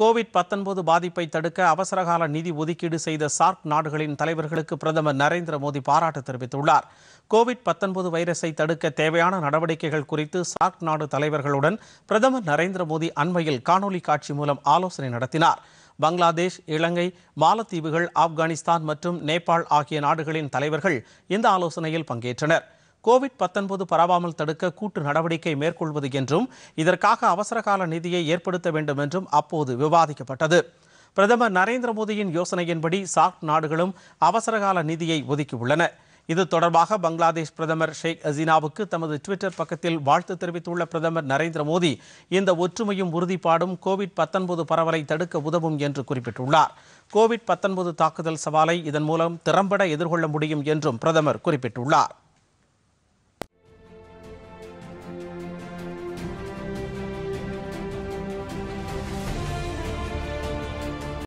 Covid பத்தொன்பது பாதிப்பை தடுக்க அவசரகால நிதி ஒதுக்கீடு செய்த சார்க் நாடுகளின் தலைவர்களுக்கு பிரதமர் நரேந்திர மோடி பாராட்டு தெரிவித்துள்ளார் கோவிட் பத்தொன்பது வைரஸை தடுக்க தேவையான நடவடிக்கைகள் குறித்து சார்க் நாடு தலைவர்களுடன் பிரதமர் நரேந்திர மோடி அண்மையில் காணொலி காட்சி மூலம் ஆலோசனை நடத்தினார் பங்களாதேஷ் இலங்கை மாலத்தீவுகள் ஆப்கானிஸ்தான் மற்றும் நேபாள் ஆகிய நாடுகளின் தலைவர்கள் இந்த ஆலோசனையில் பங்கேற்றனர் கோவிட் பத்தொன்பது பரவாமல் தடுக்க கூட்டு நடவடிக்கை மேற்கொள்வது என்றும் இதற்காக அவசரகால நிதியை ஏற்படுத்த வேண்டும் என்றும் அப்போது விவாதிக்கப்பட்டது பிரதமர் நரேந்திர மோடியின் யோசனையின்படி சாக் நாடுகளும் அவசரகால நிதியை ஒதுக்கியுள்ளன இது தொடர்பாக பங்களாதேஷ் பிரதமர் ஷேக் ஹசீனாவுக்கு தமது ட்விட்டர் பக்கத்தில் வாழ்த்து தெரிவித்துள்ள பிரதமர் நரேந்திர மோடி இந்த ஒற்றுமையும் உறுதிப்பாடும் கோவிட் பத்தொன்பது பரவலை தடுக்க உதவும் என்று குறிப்பிட்டுள்ளார் கோவிட் பத்தொன்பது தாக்குதல் சவாலை இதன் மூலம் திறம்பட எதிர்கொள்ள முடியும் என்றும் பிரதமர் குறிப்பிட்டுள்ளார்